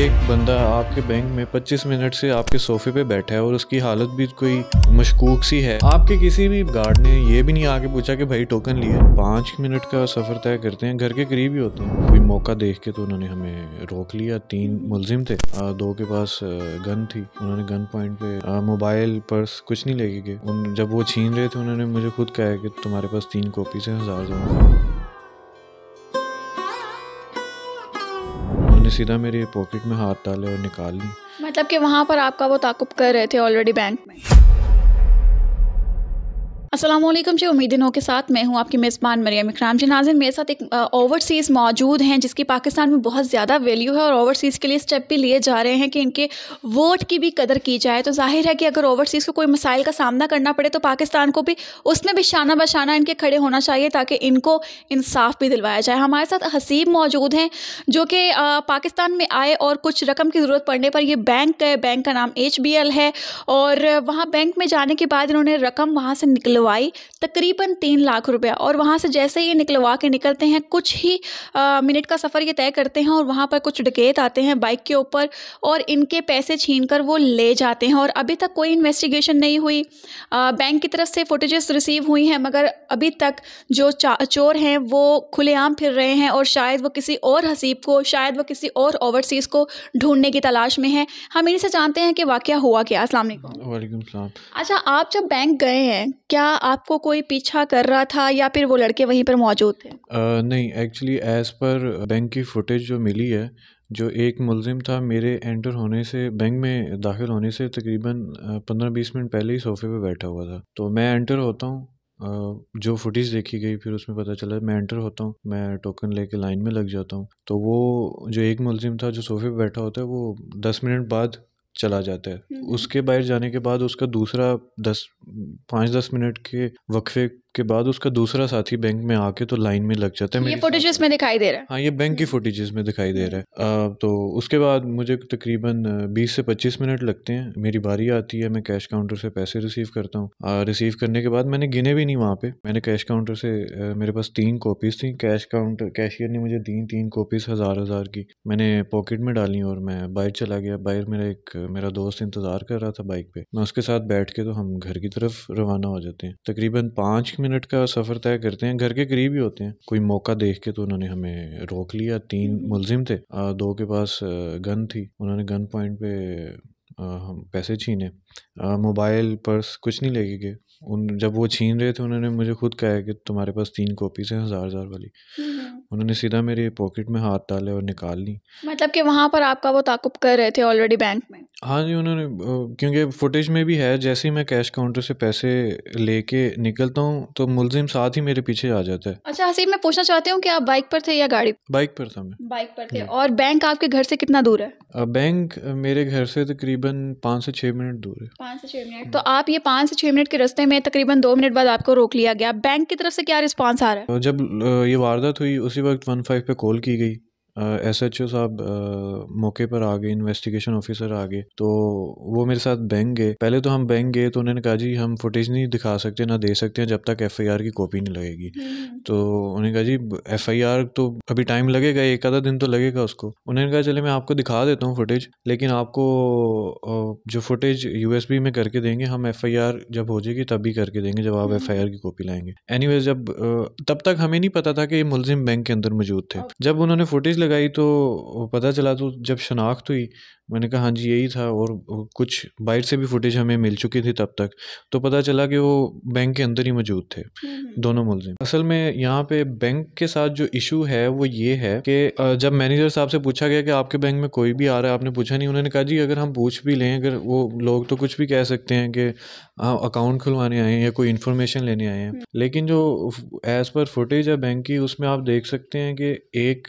एक बंदा आपके बैंक में 25 मिनट से आपके सोफे पे बैठा है और उसकी हालत भी कोई मशकूक सी है आपके किसी भी गार्ड ने ये भी नहीं आके पूछा कि भाई टोकन लिया पांच मिनट का सफर तय करते हैं घर के करीब ही होते हैं कोई मौका देख के तो उन्होंने हमें रोक लिया तीन मुलजिम थे आ, दो के पास गन थी उन्होंने गन पॉइंट पे मोबाइल पर्स कुछ नहीं लेके गए जब वो छीन रहे थे उन्होंने मुझे खुद कहा कि तुम्हारे पास तीन कॉपीज है हजार उसने सीधा मेरे पॉकेट में हाथ डाले और निकाल ली मतलब कि वहाँ पर आपका वो ताकुब कर रहे थे ऑलरेडी बैंक में असलम जी उम्मीद के साथ मैं हूं आपकी मेज़बान मरियम इकराम जी नाजिन मेरे साथ एक ओवरसीज़ मौजूद हैं जिसकी पाकिस्तान में बहुत ज़्यादा वैल्यू है और ओवरसीज़ के लिए स्टेप भी लिए जा रहे हैं कि इनके वोट की भी कदर की जाए तो जाहिर है कि अगर ओवरसीज़ को कोई मसाइल का सामना करना पड़े तो पाकिस्तान को भी उसमें भी शाना बशाना इनके खड़े होना चाहिए ताकि इनको इंसाफ भी दिलवाया जाए हमारे साथ हसीब मौजूद हैं जो कि पाकिस्तान में आए और कुछ रकम की ज़रूरत पड़ने पर यह बैंक गए बैंक का नाम एच है और वहाँ बैंक में जाने के बाद इन्होंने रकम वहाँ से निकल निकलवाई तकरीबन तीन लाख रुपया और वहाँ से जैसे ये निकलवा के निकलते हैं कुछ ही मिनट का सफ़र ये तय करते हैं और वहाँ पर कुछ डकेत आते हैं बाइक के ऊपर और इनके पैसे छीन वो ले जाते हैं और अभी तक कोई इन्वेस्टिगेशन नहीं हुई आ, बैंक की तरफ से फुटेजेस रिसीव हुई हैं मगर अभी तक जो चोर हैं वो खुलेआम फिर रहे हैं और शायद वो किसी और हसीब को शायद वो किसी और ओवरसीज़ को ढूंढने की तलाश में है हम इन्हीं से जानते हैं कि वाक़ हुआ क्या असल वालेकुम अच्छा आप जब बैंक गए हैं क्या आपको कोई पीछा कर रहा था या फिर वो लड़के वहीं पर मौजूद थे आ, नहीं एक्चुअली एज़ पर बैंक की फुटेज जो मिली है जो एक मुलजिम था मेरे एंटर होने से बैंक में दाखिल होने से तकरीबन पंद्रह बीस मिनट पहले ही सोफे पे बैठा हुआ था तो मैं एंटर होता हूँ जो फुटेज देखी गई फिर उसमें पता चला मैं एंटर होता हूँ मैं टोकन लेके लाइन में लग जाता हूँ तो वो जो एक मुलजिम था जो सोफे पे बैठा होता है वो दस मिनट बाद चला जाता है हम्म। उसके बाहर जाने के बाद उसका दूसरा दस पाँच दस मिनट के वक्फे के बाद उसका दूसरा साथी बैंक में आके तो लाइन में लग जाता है ये फुटेजेस में दिखाई दे रहा है हाँ ये बैंक की फुटेजेस में दिखाई दे रहा है आ, तो उसके बाद मुझे तकरीबन 20 से 25 मिनट लगते हैं मेरी बारी आती है मैं कैश काउंटर से पैसे रिसीव करता हूँ रिसीव करने के बाद मैंने गिने भी नहीं वहाँ पे मैंने कैश काउंटर से आ, मेरे पास तीन कॉपीज थी कैश काउंटर कैशियर ने मुझे दी तीन कॉपीज हज़ार हज़ार की मैंने पॉकेट में डाली और मैं बाहर चला गया बाहर मेरा एक मेरा दोस्त इंतज़ार कर रहा था बाइक पे मैं उसके साथ बैठ के तो हम घर की तरफ रवाना हो जाते हैं तकरीबन पाँच मिनट का सफ़र तय करते हैं घर के करीब ही होते हैं कोई मौका देख के तो उन्होंने हमें रोक लिया तीन हम्म। मुलजिम थे दो के पास गन थी उन्होंने गन पॉइंट पे पैसे छीने मोबाइल पर्स कुछ नहीं लेके गए उन जब वो छीन रहे थे उन्होंने मुझे खुद कहा कि तुम्हारे पास तीन कॉपीज़ हैं हज़ार हज़ार वाली हम्म। उन्होंने सीधा मेरे पॉकेट में हाथ डाले और निकाल ली मतलब कि वहाँ पर आपका वो ताकुब कर रहे थे ऑलरेडी बैंक में हाँ जी उन्होंने क्योंकि फुटेज में भी है जैसे ही मैं कैश काउंटर से पैसे लेके निकलता हूँ तो मुलजिम साथ ही मेरे पीछे आ जाता है अच्छा हसीब मैं पूछना चाहती हूँ कि आप बाइक पर थे या गाड़ी बाइक पर था मैं बाइक पर थे और बैंक आपके घर से कितना दूर है बैंक मेरे घर से तकरीबन तकरीबन पाँच से छः मिनट दूर है पाँच से छः मिनट तो आप ये पाँच से छः मिनट के रस्ते में तकरीबन दो मिनट बाद आपको रोक लिया गया बैंक की तरफ से क्या रिस्पॉन्स आ रहा है जब ये वारदात हुई उसी वक्त वन फाइव पे कॉल की गई एस एच ओ साहब मौके पर आ गए इन्वेस्टिगेशन ऑफिसर आ गए तो वो मेरे साथ बैंक गए पहले तो हम बैंक गए तो उन्होंने कहा जी हम फुटेज नहीं दिखा सकते ना दे सकते हैं जब तक एफ आई आर की कॉपी नहीं लगेगी हम्म। तो उन्होंने कहा जी एफ आई आर तो अभी टाइम लगेगा एक आधा दिन तो लगेगा उसको उन्होंने कहा चले मैं आपको दिखा देता हूँ फुटेज लेकिन आपको जो फुटेज यू एस बी में करके देंगे हम एफ आई आर जब हो जाएगी तभी करके देंगे जब आप एफ आई आर की कॉपी लाएंगे एनी जब तब तक हमें नहीं पता था कि मुलजिम बैंक के अंदर मौजूद थे जब उन्होंने फुटेज लगाई तो पता चला तो जब शनाख्त हुई मैंने कहा हाँ जी यही था और कुछ बाहर से भी फुटेज हमें मिल चुकी थी तब तक तो पता चला कि वो बैंक के अंदर ही मौजूद थे हम्म। दोनों मुलजिम असल में यहाँ पे बैंक के साथ जो इशू है वो ये है कि जब मैनेजर साहब से पूछा गया कि आपके बैंक में कोई भी आ रहा है आपने पूछा नहीं उन्होंने कहा जी अगर हम पूछ भी लें अगर वो लोग तो कुछ भी कह सकते हैं कि अकाउंट खुलवाने आए हैं या कोई इन्फॉर्मेशन लेने आए हैं हम्म। लेकिन जो एज़ पर फुटेज है बैंक की उसमें आप देख सकते हैं कि एक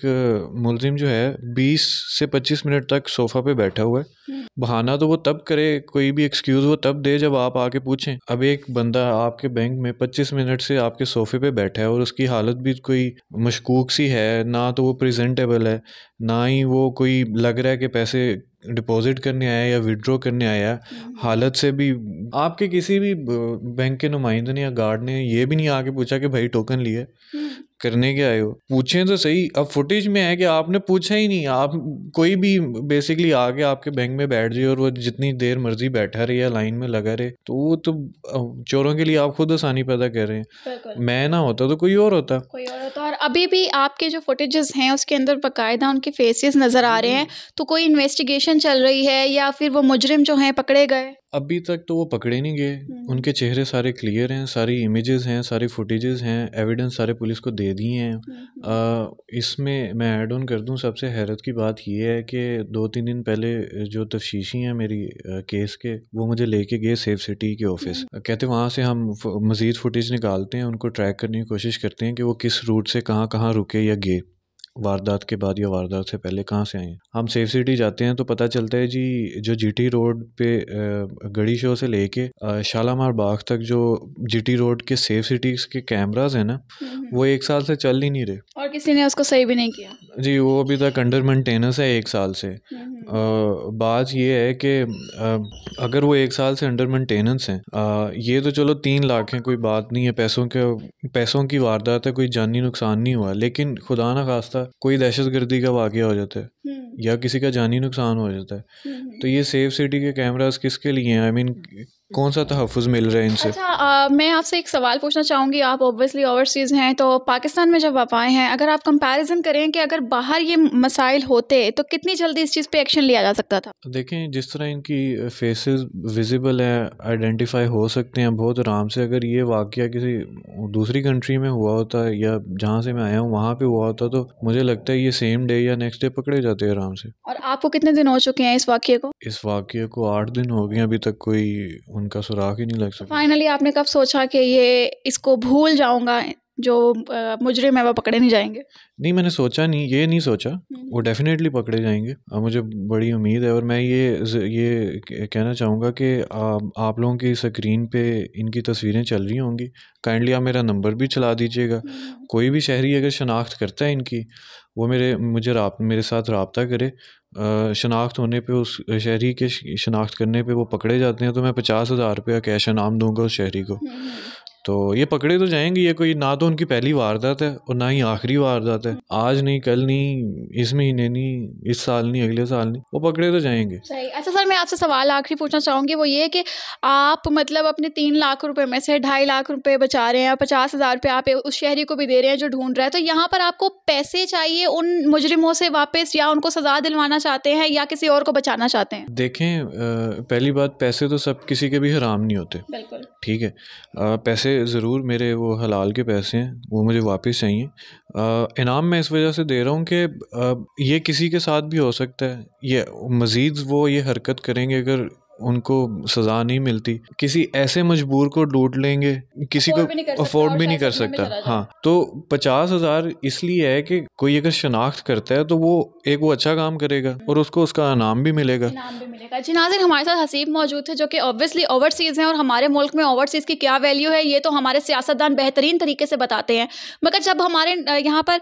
मुलजिम जो है बीस से पच्चीस मिनट तक सोफ़ा पे बैठा हुआ है बहाना तो वो तब करे कोई भी एक्सक्यूज़ वो तब दे जब आप आके पूछें अब एक बंदा आपके बैंक में पच्चीस मिनट से आपके सोफ़े पे बैठा है और उसकी हालत भी कोई मशकूक सी है ना तो वो प्रेजेंटेबल है ना ही वो कोई लग रहा है कि पैसे डिपॉजिट करने आया या विड्रॉ करने आया हालत से भी आपके किसी भी बैंक के नुमाइंदे ने या गार्ड ने ये भी नहीं आके पूछा कि भाई टोकन लिए करने के आए हो पूछे तो सही अब फुटेज में है कि आपने पूछा ही नहीं आप कोई भी बेसिकली आके आपके बैंक में बैठ जाए और वो जितनी देर मर्जी बैठा रहे या लाइन में लगा रहे तो वो तो चोरों के लिए आप खुद आसानी पैदा कर रहे हैं मैं ना होता तो कोई और होता कोई और होता और अभी भी आपके जो फुटेजेस हैं उसके अंदर बाकायदा उनके फेसेस नज़र आ रहे हैं हम्म। तो कोई इन्वेस्टिगेशन चल रही है या फिर वो मुजरिम जो हैं पकड़े गए अभी तक तो वो पकड़े नहीं गए हम्म। उनके चेहरे सारे क्लियर हैं सारी इमेजेस हैं सारी फुटेजेस हैं एविडेंस सारे पुलिस को दे दिए हैं हम्म। इसमें मैं ऐड ऑन कर दूं सबसे हैरत की बात ये है कि दो तीन दिन पहले जो तफ्शीशी हैं मेरी केस के वो मुझे लेके गए सेफ सिटी के ऑफिस हम्म। कहते वहाँ से हम मज़ीद फुटेज निकालते हैं उनको ट्रैक करने की कोशिश करते हैं कि वो किस रूट से कहाँ कहाँ रुके या गए वारदात के बाद या वारदात से पहले कहाँ से आई हम सेफ सिटी जाते हैं तो पता चलता है जी जो जीटी रोड पे गड़ी शो से लेके शालामार बाग तक जो जीटी रोड के सेफ सिटी के कैमराज है ना वो एक साल से चल ही नहीं रहे और किसी ने उसको सही भी नहीं किया जी वो अभी तक अंडर मेंटेनेंस है एक साल से हम्म। बात ये है कि अगर वो एक साल से अंडर मेंटेनेंस हैं ये तो चलो तीन लाख हैं कोई बात नहीं है पैसों के पैसों की वारदात है कोई जानी नुकसान नहीं हुआ लेकिन खुदा ना खास्ता कोई दहशत गर्दी का वाक़ हो जाता है हम्म। या किसी का जानी नुकसान हो जाता है हम्म। तो ये सेफ सिटी के कैमराज किसके लिए हैं आई मीन कौन सा तहफ़ मिल रहा है इनसे अच्छा आ, मैं आपसे एक सवाल पूछना चाहूँगी आप ओबियसली ओवरसीज़ हैं तो पाकिस्तान में जब आप आए हैं अगर आप कंपैरिजन करें कि अगर बाहर ये मसाइल होते तो कितनी जल्दी इस चीज़ पे एक्शन लिया जा सकता था देखें जिस तरह इनकी फेसेस विजिबल हैं आइडेंटिफाई हो सकते हैं बहुत आराम से अगर ये वाक़ किसी दूसरी कंट्री में हुआ होता या जहाँ से मैं आया हूँ वहाँ पर हुआ होता तो मुझे लगता है ये सेम डे या नेक्स्ट डे पकड़े जाते हैं आराम से और आपको कितने दिन हो चुके हैं इस वाक्य को इस वाक्य को आठ दिन हो गए अभी तक कोई उनका सुराग ही नहीं लग सकता फाइनली आपने कब सोचा कि ये इसको भूल जाऊंगा जो मुजरिम है वो पकड़े नहीं जाएंगे नहीं मैंने सोचा नहीं ये नहीं सोचा हम्म। वो डेफिनेटली पकड़े जाएंगे और मुझे बड़ी उम्मीद है और मैं ये ये कहना चाहूँगा कि आप लोगों की स्क्रीन पे इनकी तस्वीरें चल रही होंगी काइंडली आप मेरा नंबर भी चला दीजिएगा हम्म। कोई भी शहरी अगर शनाख्त करता है इनकी वो मेरे मुझे राप, मेरे साथ रबता करे शनाख्त होने पे उस शहरी के शनाख्त करने पे वो पकड़े जाते हैं तो मैं पचास हज़ार रुपया कैश इनाम दूंगा उस शहरी को हम्म, तो ये पकड़े तो जाएंगे ये कोई ना तो उनकी पहली वारदात है और ना ही आखिरी वारदात है आज नहीं कल नहीं इस महीने नहीं इस साल नहीं अगले साल नहीं वो पकड़े तो जाएंगे सही अच्छा सर मैं आपसे सवाल आखिरी पूछना चाहूंगी वो ये कि आप मतलब अपने तीन लाख रुपए में से ढाई लाख रुपए बचा रहे हैं पचास हज़ार रुपये आप उस शहरी को भी दे रहे हैं जो ढूंढ रहा है तो यहाँ पर आपको पैसे चाहिए उन मुजरिमों से वापस या उनको सजा दिलवाना चाहते हैं या किसी और को बचाना चाहते हैं देखें पहली बात पैसे तो सब किसी के भी हराम नहीं होते बिल्कुल ठीक है पैसे पैसे ज़रूर मेरे वो हलाल के पैसे हैं वो मुझे वापस चाहिए इनाम मैं इस वजह से दे रहा हूँ कि ये किसी के साथ भी हो सकता है ये मज़ीद वो ये हरकत करेंगे अगर उनको सज़ा नहीं मिलती किसी ऐसे मजबूर को डूट लेंगे किसी को अफोर्ड भी नहीं कर सकता, नहीं कर सकता। हाँ तो पचास हज़ार इसलिए है कि कोई अगर शनाख्त करता है तो वो एक वो अच्छा काम करेगा हम्म। और उसको उसका इनाम भी मिलेगा का जी नाजिर हमारे साथ हसीब मौजूद है जो कि ऑब्वियसली ओवरसीज़ हैं और हमारे मुल्क में ओवरसीज़ की क्या वैल्यू है ये तो हमारे सियासतदान बेहतरीन तरीके से बताते हैं मगर जब हमारे यहाँ पर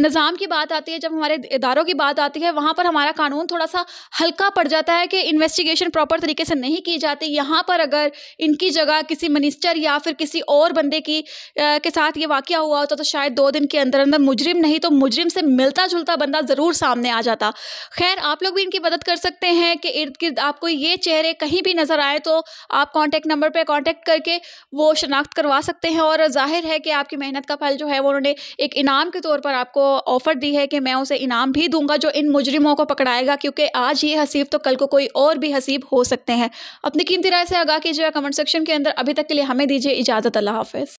निज़ाम की बात आती है जब हमारे इदारों की बात आती है वहाँ पर हमारा कानून थोड़ा सा हल्का पड़ जाता है कि इन्वेस्टिगेशन प्रॉपर तरीके से नहीं की जाती यहाँ पर अगर इनकी जगह किसी मिनिस्टर या फिर किसी और बंदे की के साथ ये वाक़ हुआ होता तो शायद दो दिन के अंदर अंदर मुजरिम नहीं तो मुजरिम से मिलता जुलता बंदा ज़रूर सामने आ जाता खैर आप लोग भी इनकी मदद कर सकते हैं कि इर्द कि आपको ये चेहरे कहीं भी नज़र आए तो आप कॉन्टेक्ट नंबर पर कॉन्टेक्ट करके वो शनाख्त करवा सकते हैं और जाहिर है कि आपकी मेहनत का फल जो है वो उन्होंने एक इनाम के तौर पर आपको ऑफ़र दी है कि मैं उसे इनाम भी दूंगा जो इन मुजरिमों को पकड़ाएगा क्योंकि आज ये हसीब तो कल को कोई और भी हसीब हो सकते हैं अपनी कीमती राय से आगा कीजिएगा कमेंट सेक्शन के अंदर अभी तक के लिए हमें दीजिए इजाज़त अल्लाह हाफिज़